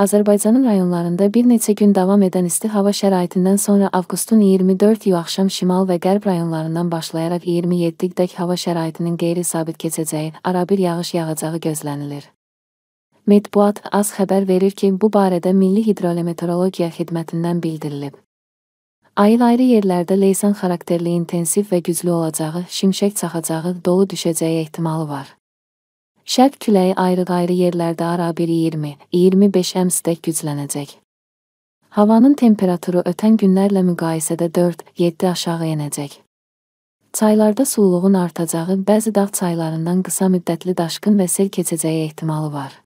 Azərbaycanın rayonlarında bir neçə gün davam edən isti hava şəraitindən sonra avqustun 24-yü axşam şimal və qərb rayonlarından başlayaraq 27-dək hava şəraitinin qeyri-sabit keçəcəyi, arabir yağış yağacağı gözlənilir. Medbuat az xəbər verir ki, bu barədə Milli Hidrometeorologiya Xidmətindən bildirilib. Ayın ayrı yerlərdə leysan xarakterli intensiv və güclü olacağı, şimşək çaxacağı, dolu düşəcəyi ehtimalı var. Şərq küləyi ayrı-ayrı yerlərdə arabir 20-25 əmsdə güclənəcək. Havanın temperaturu ötən günlərlə müqayisədə 4-7 aşağı enəcək. Çaylarda sululuğun artacağı, bəzi dağ çaylarından qısa müddətli daşqın və sel keçəcəyi ehtimalı var.